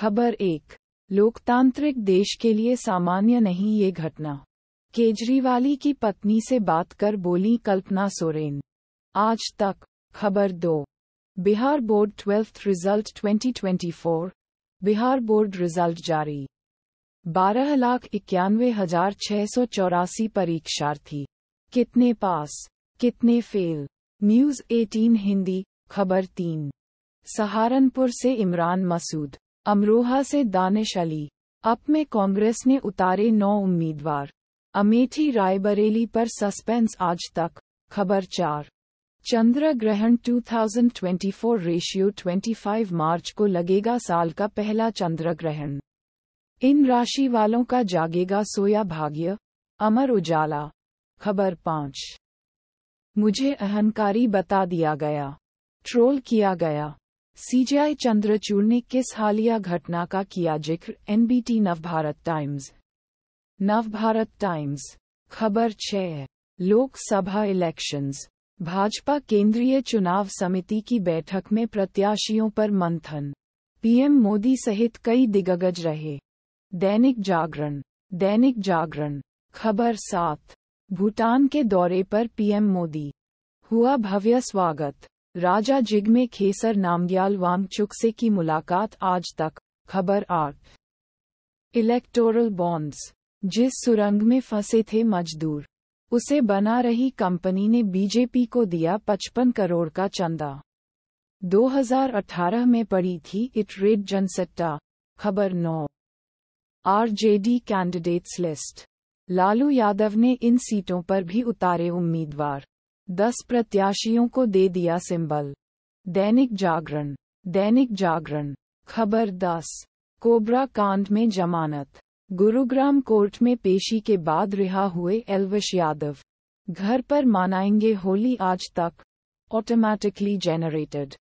खबर एक लोकतांत्रिक देश के लिए सामान्य नहीं ये घटना केजरीवाली की पत्नी से बात कर बोली कल्पना सोरेन आज तक खबर दो Bihar board twelfth result 2024 Bihar board result जारी बारह लाख इक्यानवे हजार छह सौ चौरासी परीक्षार्थी कितने पास कितने फेल न्यूज 18 हिंदी खबर तीन सहारनपुर से इमरान मसूद अमरोहा से दानिश अली अप में कांग्रेस ने उतारे नौ उम्मीदवार अमेठी रायबरेली पर सस्पेंस आज तक खबर चार चंद्र ग्रहण 2024 रेशियो 25 मार्च को लगेगा साल का पहला चंद्र ग्रहण इन राशि वालों का जागेगा सोया भाग्य अमर उजाला खबर पांच मुझे अहंकारी बता दिया गया ट्रोल किया गया सीजीआई चंद्रचूड़ ने किस हालिया घटना का किया जिक्र NBT Navbharat Times Navbharat Times खबर छह लोकसभा इलेक्शंस भाजपा केंद्रीय चुनाव समिति की बैठक में प्रत्याशियों पर मंथन पीएम मोदी सहित कई दिग्गज रहे दैनिक जागरण दैनिक जागरण खबर सात भूटान के दौरे पर पीएम मोदी हुआ भव्य स्वागत राजा जिग्मे खेसर नामग्याल वांगचुक की मुलाकात आज तक खबर आठ इलेक्टोरल बॉन्ड्स जिस सुरंग में फंसे थे मजदूर उसे बना रही कंपनी ने बीजेपी को दिया पचपन करोड़ का चंदा 2018 में पड़ी थी इट रेड जनसट्टा खबर नौ RJD candidates list Lalu Yadav ने इन सीटों पर भी उतारे उम्मीदवार दस प्रत्याशियों को दे दिया सिंबल दैनिक जागरण दैनिक जागरण खबर दस कोबरा कांड में जमानत गुरुग्राम कोर्ट में पेशी के बाद रिहा हुए एल्विश यादव घर पर मनाएंगे होली आज तक ऑटोमैटिकली जनरेटेड